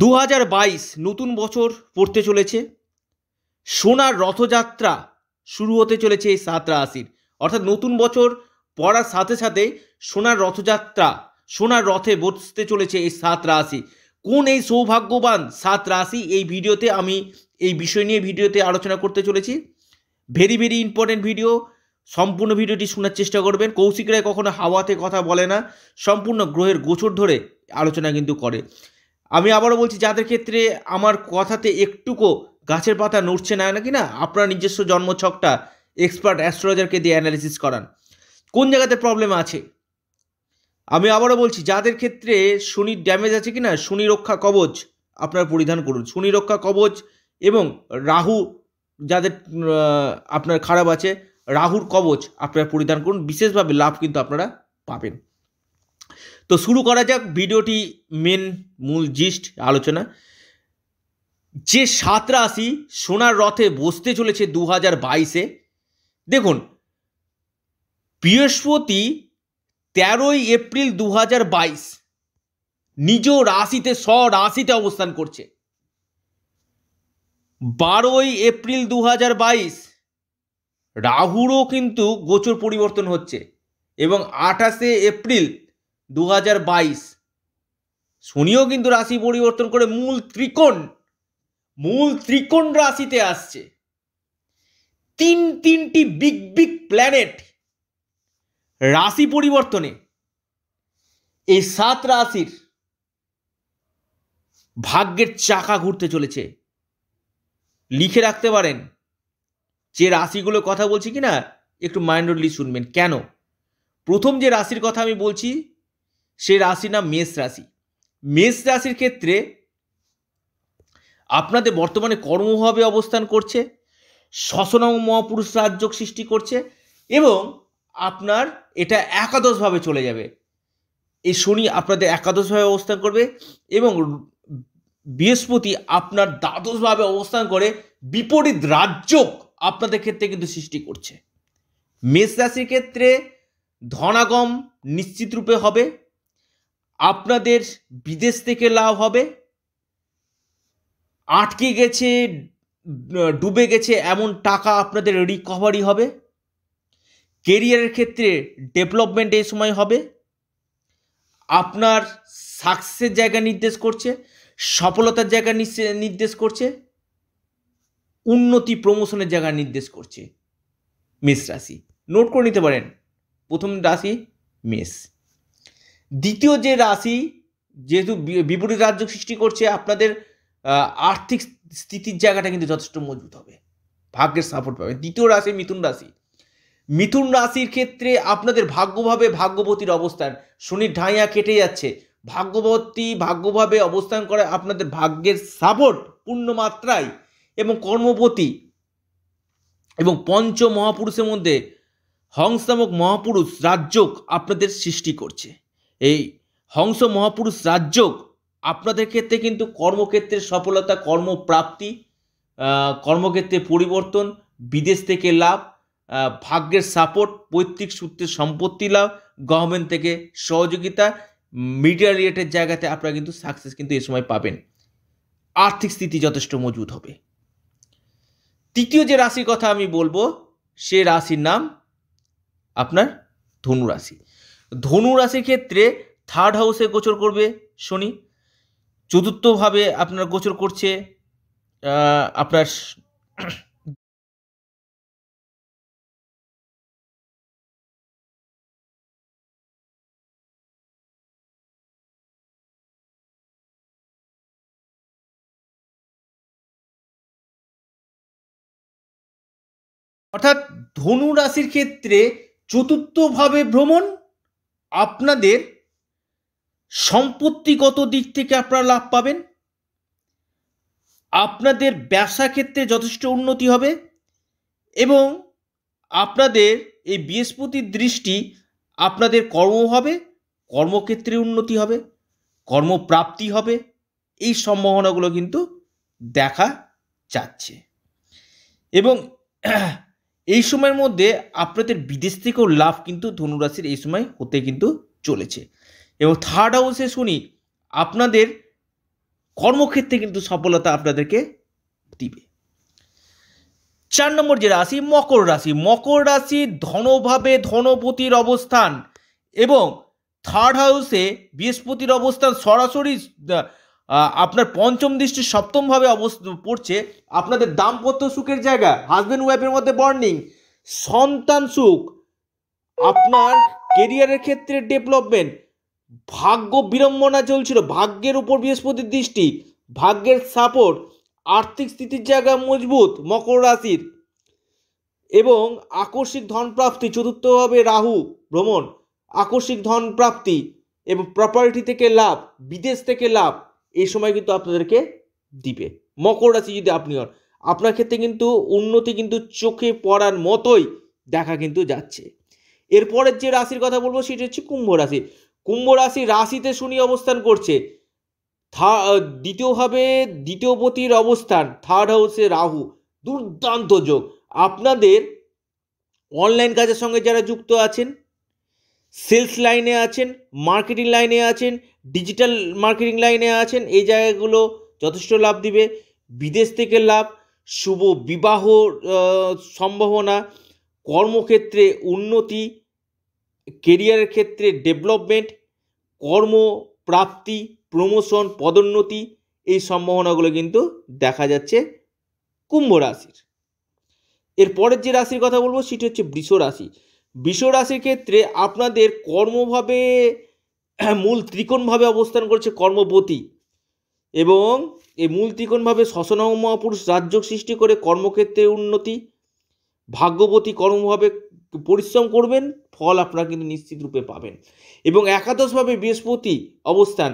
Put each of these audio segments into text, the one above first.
দু নতুন বছর পড়তে চলেছে সোনার রথযাত্রা শুরু হতে চলেছে এই সাতরা আশির অর্থাৎ নতুন বছর পড়ার সাথে সাথে সোনার রথযাত্রা সোনার রথে বসতে চলেছে এই সাত রাশি কোন এই সৌভাগ্যবান সাত রাশি এই ভিডিওতে আমি এই বিষয় নিয়ে ভিডিওতে আলোচনা করতে চলেছি ভেরি ভেরি ইম্পর্টেন্ট ভিডিও সম্পূর্ণ ভিডিওটি শোনার চেষ্টা করবেন কৌশিক রায় কখনো হাওয়াতে কথা বলে না সম্পূর্ণ গ্রহের গোচর ধরে আলোচনা কিন্তু করে আমি আবারও বলছি যাদের ক্ষেত্রে আমার কথাতে একটুকো গাছের পাতা নড়ছে না নাকি না আপনার নিজস্ব জন্মছকটা এক্সপার্ট অ্যাস্ট্রোলজারকে দিয়ে অ্যানালিসিস করান কোন জায়গাতে প্রবলেম আছে আমি আবারও বলছি যাদের ক্ষেত্রে শনির ড্যামেজ আছে কি না শনি রক্ষা কবচ আপনার পরিধান করুন শনি রক্ষা কবচ এবং রাহু যাদের আপনার খারাপ আছে রাহুর কবচ আপনারা পরিধান করুন বিশেষভাবে লাভ কিন্তু আপনারা পাবেন তো শুরু করা যাক ভিডিওটি মেন মূল জিস্ট আলোচনা যে সাত রাশি সোনার রথে বসতে চলেছে দু হাজার বাইশে দেখুন বৃহস্পতি তেরোই এপ্রিল দু হাজার বাইশ নিজ রাশিতে স রাশিতে অবস্থান করছে বারোই এপ্রিল দু হাজার বাইশ রাহুরও কিন্তু গোচর পরিবর্তন হচ্ছে এবং আঠাশে এপ্রিল দু হাজার বাইশ শনিও কিন্তু রাশি পরিবর্তন করে মূল ত্রিকোণ মূল ত্রিকোণ রাশিতে আসছে তিন তিনটি বিগ বিগ প্ল্যানেট রাশি পরিবর্তনে এই সাত রাশির ভাগ্যের চাকা ঘুরতে চলেছে লিখে রাখতে পারেন যে রাশিগুলো কথা বলছি কি না একটু মাইন্ডলি শুনবেন কেন প্রথম যে রাশির কথা আমি বলছি সে রাশি না মেষ রাশি মেষ রাশির ক্ষেত্রে আপনাদের বর্তমানে কর্মভাবে অবস্থান করছে শশনম মহাপুরুষ রাজযোগ সৃষ্টি করছে এবং আপনার এটা একাদশভাবে চলে যাবে এই শনি আপনাদের একাদশভাবে অবস্থান করবে এবং বৃহস্পতি আপনার দ্বাদশভাবে অবস্থান করে বিপরীত রাজযোগ আপনাদের ক্ষেত্রে কিন্তু সৃষ্টি করছে মেষ রাশির ক্ষেত্রে ধনাগম নিশ্চিত রূপে হবে আপনাদের বিদেশ থেকে লাভ হবে আটকে গেছে ডুবে গেছে এমন টাকা আপনাদের রিকভারি হবে কেরিয়ারের ক্ষেত্রে ডেভেলপমেন্ট এই সময় হবে আপনার সাকসেস জায়গা নির্দেশ করছে সফলতার জায়গা নির্দেশ করছে উন্নতি প্রমোশনের জায়গা নির্দেশ করছে মেষ রাশি নোট করে নিতে পারেন প্রথম রাশি মেষ দ্বিতীয় যে রাশি যেহেতু বিপরীত রাজ্য সৃষ্টি করছে আপনাদের আর্থিক স্থিতির জায়গাটা কিন্তু যথেষ্ট মজবুত হবে ভাগ্যের সাপোর্ট পাবে দ্বিতীয় রাশি মিথুন রাশি মিথুন রাশির ক্ষেত্রে আপনাদের ভাগ্যভাবে ভাগ্যবতীর অবস্থান শনির ঢাইয়া কেটে যাচ্ছে ভাগ্যবতী ভাগ্যভাবে অবস্থান করে আপনাদের ভাগ্যের সাপোর্ট পূর্ণ মাত্রায় এবং কর্মপতি এবং পঞ্চ মহাপুরুষের মধ্যে হংসামক মহাপুরুষ রাজ্যক আপনাদের সৃষ্টি করছে এই হংস মহাপুরুষ রাজযোগ আপনাদের ক্ষেত্রে কিন্তু কর্মক্ষেত্রের সফলতা কর্মপ্রাপ্তি কর্মক্ষেত্রে পরিবর্তন বিদেশ থেকে লাভ ভাগ্যের সাপোর্ট পৈতৃক সূত্রে সম্পত্তি লাভ গভর্নমেন্ট থেকে সহযোগিতা মিডিয়া রিয়েটের জায়গাতে আপনারা কিন্তু সাকসেস কিন্তু এ সময় পাবেন আর্থিক স্থিতি যথেষ্ট মজবুত হবে তৃতীয় যে রাশির কথা আমি বলবো সে রাশির নাম আপনার ধনু রাশি ধনু রাশির ক্ষেত্রে থার্ড হাউসে গোচর করবে শনি চতুর্থভাবে আপনার গোচর করছে আপনার অর্থাৎ ধনু রাশির ক্ষেত্রে চতুর্থভাবে ভ্রমণ আপনাদের সম্পত্তিগত দিক থেকে আপনারা লাভ পাবেন আপনাদের ব্যবসা ক্ষেত্রে যথেষ্ট উন্নতি হবে এবং আপনাদের এই বৃহস্পতির দৃষ্টি আপনাদের কর্ম হবে কর্মক্ষেত্রে উন্নতি হবে কর্মপ্রাপ্তি হবে এই সম্ভাবনাগুলো কিন্তু দেখা যাচ্ছে এবং এই সময়ের মধ্যে আপনাদের বিদেশ থেকেও লাভ কিন্তু ধনুরাশির এই সময় হতে কিন্তু চলেছে এবং থার্ড হাউসে শুনি আপনাদের কর্মক্ষেত্রে কিন্তু সফলতা আপনাদেরকে দিবে চার নম্বর যে রাশি মকর রাশি মকর রাশি ধনভাবে ধনপতির অবস্থান এবং থার্ড হাউসে বৃহস্পতির অবস্থান সরাসরি আপনার পঞ্চম দৃষ্টি সপ্তমভাবে অবস্থ পড়ছে আপনাদের দাম্পত্য সুখের জায়গা হাজব্যান্ড ওয়াইফের মধ্যে বর্নিং সন্তান সুখ আপনার কেরিয়ারের ক্ষেত্রে ডেভেলপমেন্ট ভাগ্য বিড়ম্বনা চলছিল ভাগ্যের উপর বৃহস্পতির দৃষ্টি ভাগ্যের সাপোর্ট আর্থিক স্থিতির জায়গা মজবুত মকর রাশির এবং আকস্মিক ধন প্রাপ্তি চতুর্থ হবে রাহু ভ্রমণ আকস্মিক ধন প্রাপ্তি এবং প্রপার্টি থেকে লাভ বিদেশ থেকে লাভ এই সময় কিন্তু আপনাদেরকে দিবে মকর রাশি যদি আপনি হন আপনার ক্ষেত্রে কিন্তু উন্নতি কিন্তু চোখে পড়ার মতোই দেখা কিন্তু যাচ্ছে এরপরের যে রাশির কথা বলবো সেটা হচ্ছে কুম্ভ রাশি কুম্ভ রাশি রাশিতে শুনি অবস্থান করছে দ্বিতীয়ভাবে দ্বিতীয়পতির অবস্থান থার্ড হাউসে রাহু দুর্দান্ত যোগ আপনাদের অনলাইন কাজের সঙ্গে যারা যুক্ত আছেন সেলস লাইনে আছেন মার্কেটিং লাইনে আছেন ডিজিটাল মার্কেটিং লাইনে আছেন এই জায়গাগুলো যথেষ্ট লাভ দিবে বিদেশ থেকে লাভ শুভ বিবাহ সম্ভাবনা কর্মক্ষেত্রে উন্নতি কেরিয়ারের ক্ষেত্রে ডেভেলপমেন্ট কর্ম প্রাপ্তি প্রমোশন পদোন্নতি এই সম্ভাবনাগুলো কিন্তু দেখা যাচ্ছে কুম্ভ রাশির এরপরের যে রাশির কথা বলবো সেটি হচ্ছে বৃষ রাশি রাশির ক্ষেত্রে আপনাদের কর্মভাবে মূল ত্রিকোণভাবে অবস্থান করছে কর্মপতি এবং এই মূল ত্রিকোণভাবে শ্বসন মহাপুরুষ রাজ্য সৃষ্টি করে কর্মক্ষেত্রে উন্নতি ভাগ্যবতী কর্মভাবে পরিশ্রম করবেন ফল আপনারা কিন্তু নিশ্চিত রূপে পাবেন এবং একাদশভাবে বৃহস্পতি অবস্থান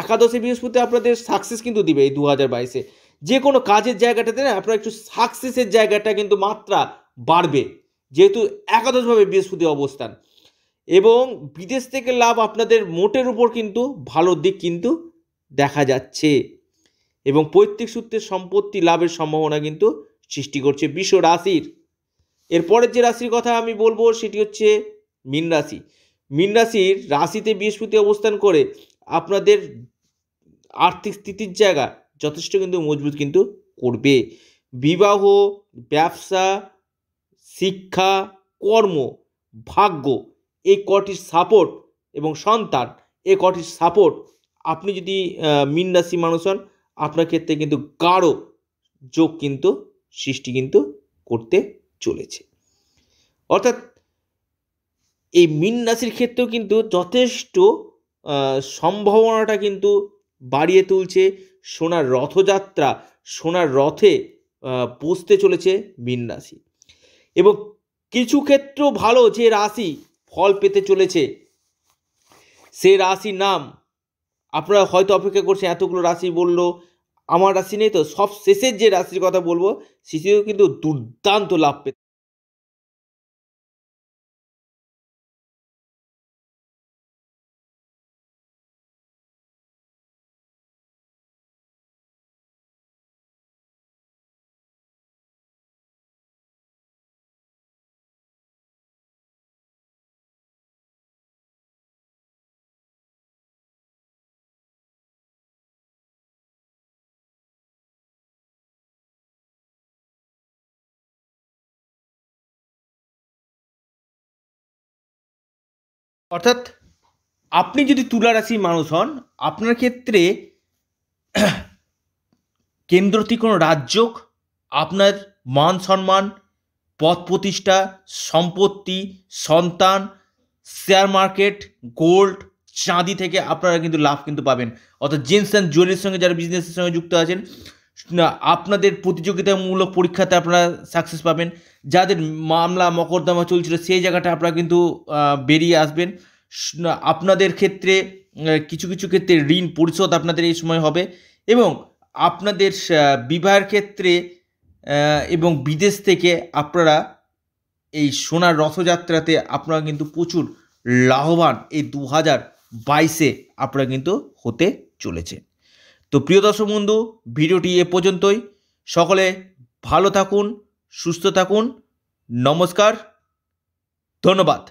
একাদশে বৃহস্পতি আপনাদের সাকসেস কিন্তু দিবে এই দু হাজার বাইশে যে কোনো কাজের জায়গাটাতে না আপনার একটু সাকসেসের জায়গাটা কিন্তু মাত্রা বাড়বে যেহেতু একাদশভাবে বৃহস্পতি অবস্থান এবং বিদেশ থেকে লাভ আপনাদের মোটের উপর কিন্তু ভালো দিক কিন্তু দেখা যাচ্ছে এবং পৈতৃক সূত্রে সম্পত্তি লাভের সম্ভাবনা কিন্তু সৃষ্টি করছে বিশ্ব রাশির এরপরের যে রাশির কথা আমি বলবো সেটি হচ্ছে মিন রাশি মিন রাশির রাশিতে বৃহস্পতি অবস্থান করে আপনাদের আর্থিক স্থিতির জায়গা যথেষ্ট কিন্তু মজবুত কিন্তু করবে বিবাহ ব্যবসা শিক্ষা কর্ম ভাগ্য এই কটির সাপোর্ট এবং সন্তান এ কটির সাপোর্ট আপনি যদি মিন রাশি মানুষ হন আপনার ক্ষেত্রে কিন্তু গাঢ় যোগ কিন্তু সৃষ্টি কিন্তু করতে চলেছে অর্থাৎ এই মিন রাশির ক্ষেত্রেও কিন্তু যথেষ্ট সম্ভাবনাটা কিন্তু বাড়িয়ে তুলছে সোনার রথযাত্রা সোনার রথে বসতে চলেছে মিন রাশি এবং কিছু ক্ষেত্র ভালো যে রাশি ফল পেতে চলেছে সে রাশির নাম আপনারা হয়তো অপেক্ষা করছেন এতগুলো রাশি বলল আমার রাশি নেই তো সব শেষের যে রাশির কথা বলবো সেটিও কিন্তু দুর্দান্ত লাভ পেতে অর্থাৎ আপনি যদি তুলা রাশি মানুষ হন আপনার ক্ষেত্রে কেন্দ্রটি কোনো রাজ্য আপনার মান সম্মান পথ প্রতিষ্ঠা সম্পত্তি সন্তান শেয়ার মার্কেট গোল্ড চাঁদি থেকে আপনারা কিন্তু লাভ কিন্তু পাবেন অর্থাৎ জেন্টস অ্যান্ড জুয়েলারির সঙ্গে যারা বিজনেসের সঙ্গে যুক্ত আছেন আপনাদের প্রতিযোগিতামূলক পরীক্ষাতে আপনারা সাকসেস পাবেন যাদের মামলা মকদ্দমা চলছিল সেই জায়গাটা আপনারা কিন্তু বেরিয়ে আসবেন আপনাদের ক্ষেত্রে কিছু কিছু ক্ষেত্রে ঋণ পরিশোধ আপনাদের এই সময় হবে এবং আপনাদের বিবাহের ক্ষেত্রে এবং বিদেশ থেকে আপনারা এই সোনার রথযাত্রাতে আপনারা কিন্তু প্রচুর লাভবান এই দু হাজার বাইশে আপনারা কিন্তু হতে চলেছে তো প্রিয় দর্শক বন্ধু ভিডিওটি এ পর্যন্তই সকলে ভালো থাকুন সুস্থ থাকুন নমস্কার ধন্যবাদ